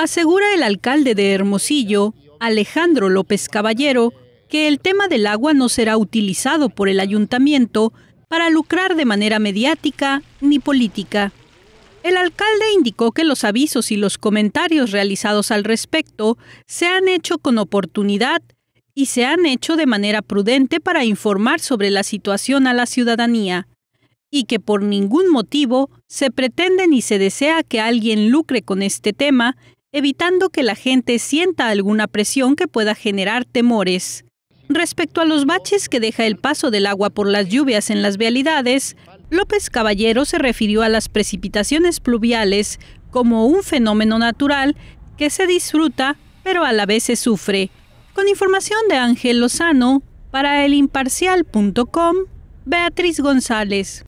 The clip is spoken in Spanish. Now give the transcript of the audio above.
Asegura el alcalde de Hermosillo, Alejandro López Caballero, que el tema del agua no será utilizado por el ayuntamiento para lucrar de manera mediática ni política. El alcalde indicó que los avisos y los comentarios realizados al respecto se han hecho con oportunidad y se han hecho de manera prudente para informar sobre la situación a la ciudadanía, y que por ningún motivo se pretende ni se desea que alguien lucre con este tema evitando que la gente sienta alguna presión que pueda generar temores. Respecto a los baches que deja el paso del agua por las lluvias en las vialidades, López Caballero se refirió a las precipitaciones pluviales como un fenómeno natural que se disfruta pero a la vez se sufre. Con información de Ángel Lozano, para elimparcial.com, Beatriz González.